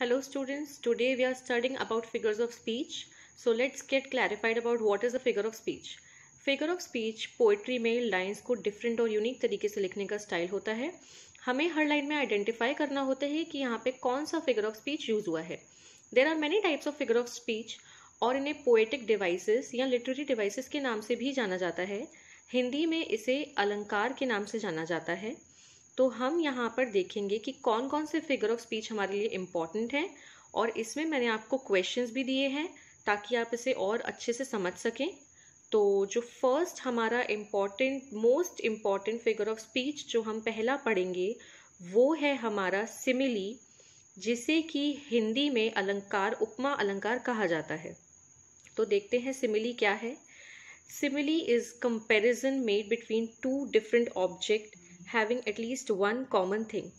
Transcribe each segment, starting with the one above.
Hello students today we are studying about figures of speech so let's get clarified about what is a figure of speech figure of speech poetry में lines को different और unique तरीके से लिखने का style होता है हमें हर लाइन में आइडेंटिफाई करना होता है कि यहाँ पे कौन सा फिगर ऑफ स्पीच यूज हुआ है there are many types of figure of speech और इन्हें पोएटिक डिवाइसिस या लिटरेरी डिवाइसिस के नाम से भी जाना जाता है हिंदी में इसे अलंकार के नाम से जाना जाता है तो हम यहाँ पर देखेंगे कि कौन कौन से फिगर ऑफ स्पीच हमारे लिए इम्पॉर्टेंट हैं और इसमें मैंने आपको क्वेश्चंस भी दिए हैं ताकि आप इसे और अच्छे से समझ सकें तो जो फर्स्ट हमारा important most important figure of speech जो हम पहला पढ़ेंगे वो है हमारा सिमिली जिसे कि हिंदी में अलंकार उपमा अलंकार कहा जाता है तो देखते हैं सिमिली क्या है simile is comparison made between two different object having at least one common thing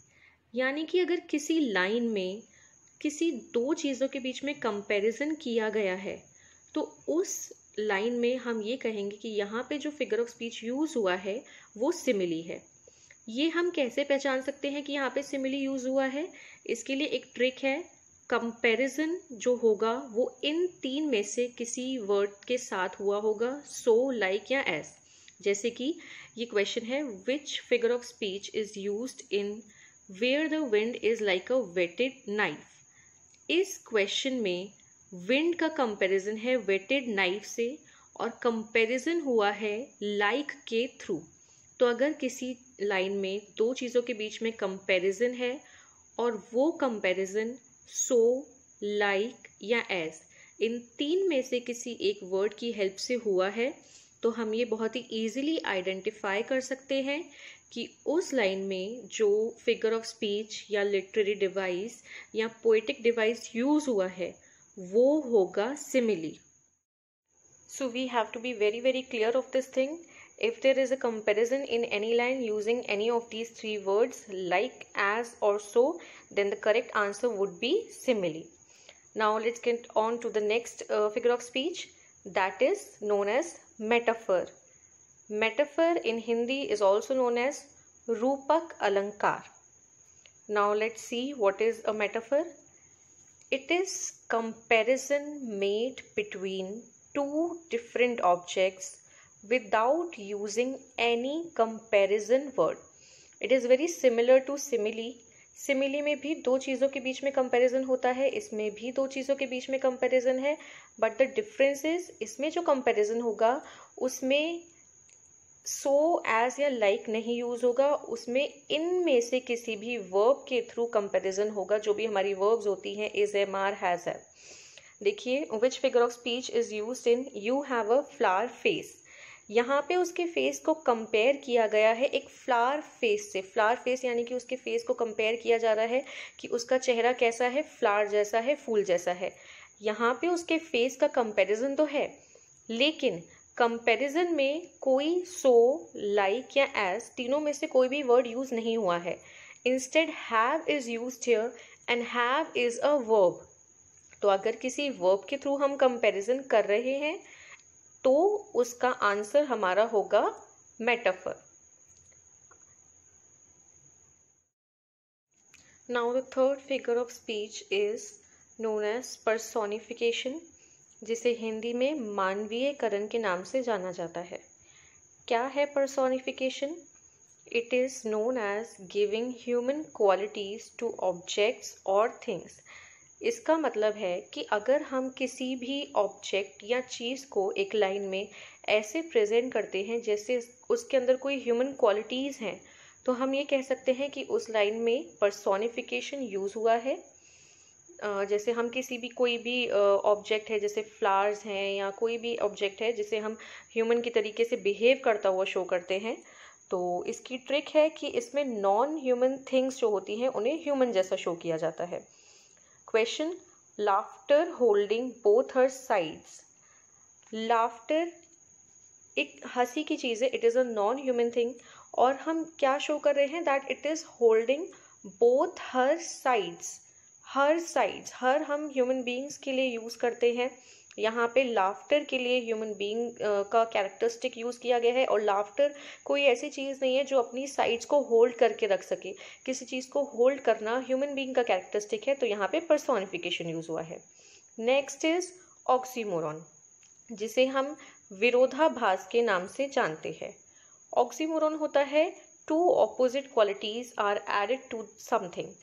यानी कि अगर किसी लाइन में किसी दो चीज़ों के बीच में कंपैरिजन किया गया है तो उस लाइन में हम ये कहेंगे कि यहाँ पे जो फिगर ऑफ स्पीच यूज़ हुआ है वो सिमिली है ये हम कैसे पहचान सकते हैं कि यहाँ पे सिमिली यूज़ हुआ है इसके लिए एक ट्रिक है कंपैरिजन जो होगा वो इन तीन में से किसी वर्ड के साथ हुआ होगा सो so, लाइक like या एस जैसे कि ये क्वेश्चन है which figure of speech is use in where the wind is like a weighted knife इस क्वेश्चन में विंड का कंपैरिजन है वेटेड नाइफ से और कंपैरिजन हुआ है लाइक like के थ्रू तो अगर किसी लाइन में दो चीज़ों के बीच में कंपैरिजन है और वो कंपैरिजन सो लाइक या एज इन तीन में से किसी एक वर्ड की हेल्प से हुआ है तो हम ये बहुत ही ईजिली आइडेंटिफाई कर सकते हैं कि उस लाइन में जो फिगर ऑफ स्पीच या लिटरेरी डिवाइस या पोइटिक डिवाइस यूज हुआ है वो होगा simile so we have to be very very clear of this thing if there is a comparison in any line using any of these three words like as और so then the correct answer would be simile now let's get on to the next figure of speech that is known as metaphor. Metaphor in Hindi is also known as Rupak Alankar. Now let's see what is a metaphor. It is comparison made between two different objects without using any comparison word. It is very similar to simile simile में भी दो चीज़ों के बीच में comparison होता है इसमें भी दो चीज़ों के बीच में कंपैरिजन है बट द डिफ्रेंस इज इसमें जो कंपैरिजन होगा उसमें सो so, एज या लाइक like नहीं यूज होगा उसमें इन में से किसी भी वर्ब के थ्रू कंपैरिजन होगा जो भी हमारी वर्ब्स होती हैं इज एम आर हैज है देखिए which figure of speech is use in you have a flower face यहाँ पे उसके फेस को कंपेयर किया गया है एक फ्लावर फेस से फ्लावर फेस यानी कि उसके फेस को कंपेयर किया जा रहा है कि उसका चेहरा कैसा है फ्लावर जैसा है फूल जैसा है यहाँ पे उसके फेस का कंपैरिजन तो है लेकिन कंपैरिजन में कोई सो लाइक या एज तीनों में से कोई भी वर्ड यूज़ नहीं हुआ है instead have is use here and have is a verb तो अगर किसी वर्ब के थ्रू हम कंपैरिजन कर रहे हैं तो उसका आंसर हमारा होगा metaphor now the third figure of speech is known as personification जिसे हिंदी में मानवीयकरण के नाम से जाना जाता है क्या है personification it is known as giving human qualities to objects और थिंग्स इसका मतलब है कि अगर हम किसी भी ऑब्जेक्ट या चीज़ को एक लाइन में ऐसे प्रेजेंट करते हैं जैसे उसके अंदर कोई ह्यूमन क्वालिटीज़ हैं तो हम ये कह सकते हैं कि उस लाइन में पर्सोनिफिकेशन यूज़ हुआ है जैसे हम किसी भी कोई भी ऑब्जेक्ट है जैसे फ्लावर्स हैं या कोई भी ऑब्जेक्ट है जिसे हम ह्यूमन के तरीके से बिहेव करता हुआ शो करते हैं तो इसकी ट्रिक है कि इसमें नॉन ह्यूमन थिंग्स जो होती हैं उन्हें ह्यूमन जैसा शो किया जाता है Question Laughter holding both her sides. Laughter एक हंसी की चीज़ है it is a non human thing और हम क्या शो कर रहे हैं that it is holding both her sides her sides her हम ह्यूमन बींग्स के लिए यूज़ करते हैं यहाँ पे लाफ्टर के लिए ह्यूमन बीइंग का कैरेक्टरिस्टिक यूज़ किया गया है और लाफ्टर कोई ऐसी चीज़ नहीं है जो अपनी साइड्स को होल्ड करके रख सके किसी चीज़ को होल्ड करना ह्यूमन बीइंग का कैरेक्टरिस्टिक है तो यहाँ पे पर्सोनिफिकेशन यूज़ हुआ है नेक्स्ट इज ऑक्सीमोरॉन जिसे हम विरोधाभास के नाम से जानते हैं ऑक्सीमोरॉन होता है two opposite qualities are added to something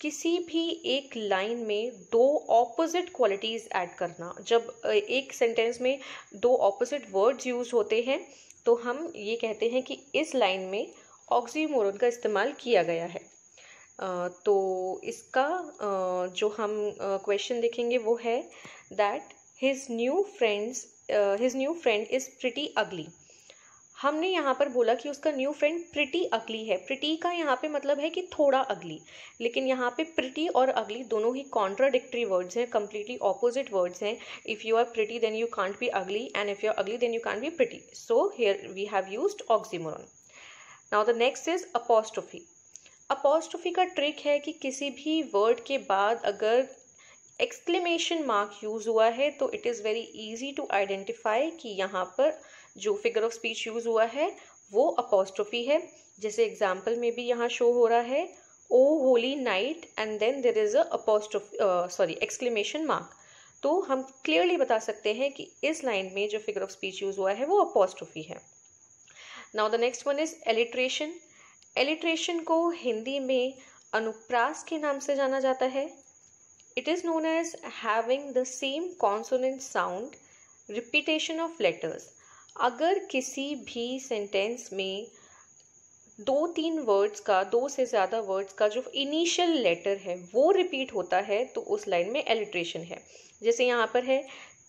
किसी भी एक लाइन में दो ऑपोजिट क्वालिटीज़ ऐड करना जब एक सेंटेंस में दो ऑपोजिट वर्ड्स यूज़ होते हैं तो हम ये कहते हैं कि इस लाइन में ऑक्सीमोरन का इस्तेमाल किया गया है तो इसका जो हम क्वेश्चन देखेंगे वो है that his new friends his new friend is pretty ugly हमने यहाँ पर बोला कि उसका न्यू फ्रेंड प्रिटी अगली है प्रिटी का यहाँ पे मतलब है कि थोड़ा अगली लेकिन यहाँ पे प्रिटी और अगली दोनों ही कॉन्ट्राडिक्टरी वर्ड्स हैं कम्प्लीटली ऑपोजिट वर्ड्स हैं if you are pretty then you can't be ugly and if you are ugly then you can't be pretty so here we have use oxymoron now the next is apostrophe apostrophe का trick है कि किसी भी word के बाद अगर exclamation mark use हुआ है तो it is very easy to identify कि यहाँ पर जो फिगर ऑफ स्पीच यूज हुआ है वो अपोस्ट्रोफी है जैसे एग्जाम्पल में भी यहाँ शो हो रहा है O holy night and then there is a apostrophe sorry exclamation mark तो हम क्लियरली बता सकते हैं कि इस लाइन में जो फिगर ऑफ स्पीच यूज हुआ है वो अपोस्ट्रोफी है now the next one is alliteration alliteration को हिंदी में अनुप्रास के नाम से जाना जाता है it is known as having the same consonant sound repetition of letters अगर किसी भी सेंटेंस में दो तीन वर्ड्स का दो से ज़्यादा वर्ड्स का जो इनिशियल लेटर है वो रिपीट होता है तो उस लाइन में एलिट्रेशन है जैसे यहाँ पर है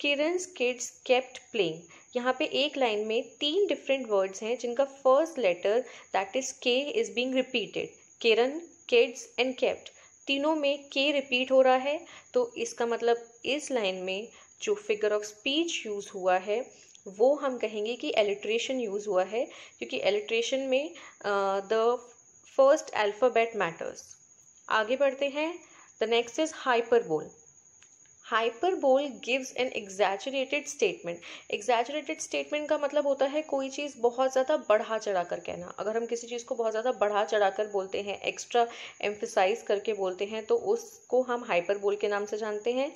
किरन्स किड्स केप्ट प्लेइंग यहाँ पे एक लाइन में तीन डिफरेंट वर्ड्स हैं जिनका first letter that is K is being repeated Kiran kids and kept तीनों में के रिपीट हो रहा है तो इसका मतलब इस लाइन में जो फिगर ऑफ स्पीच यूज़ हुआ है वो हम कहेंगे कि एलिट्रेशन यूज़ हुआ है क्योंकि एलिट्रेशन में द फर्स्ट अल्फ़ाबेट मैटर्स आगे बढ़ते हैं the next is hyperbole hyperbole gives an exaggerated statement exaggerated statement का मतलब होता है कोई चीज़ बहुत ज़्यादा बढ़ा चढ़ा कर कहना अगर हम किसी चीज़ को बहुत ज़्यादा बढ़ा चढ़ा कर बोलते हैं एक्स्ट्रा एम्फिसाइज करके बोलते हैं तो उसको हम हाइपरबोल के नाम से जानते हैं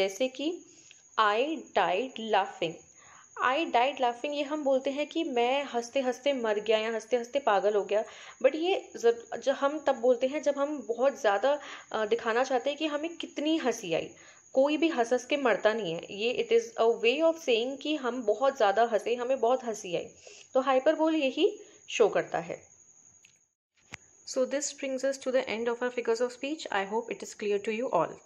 जैसे कि I died laughing I died laughing ये हम बोलते हैं कि मैं हंसते हंसते मर गया या हंसते हंसते पागल हो गया बट ये जब जब हम तब बोलते हैं जब हम बहुत ज़्यादा दिखाना चाहते हैं कि हमें कितनी हंसी आई कोई भी हंस हंस के मरता नहीं है ये it is a way of saying कि हम बहुत ज़्यादा हंसे हमें बहुत हंसी आई तो हाइपरबोल यही शो करता है so this brings us to the end of our figures of speech I hope it is clear to you all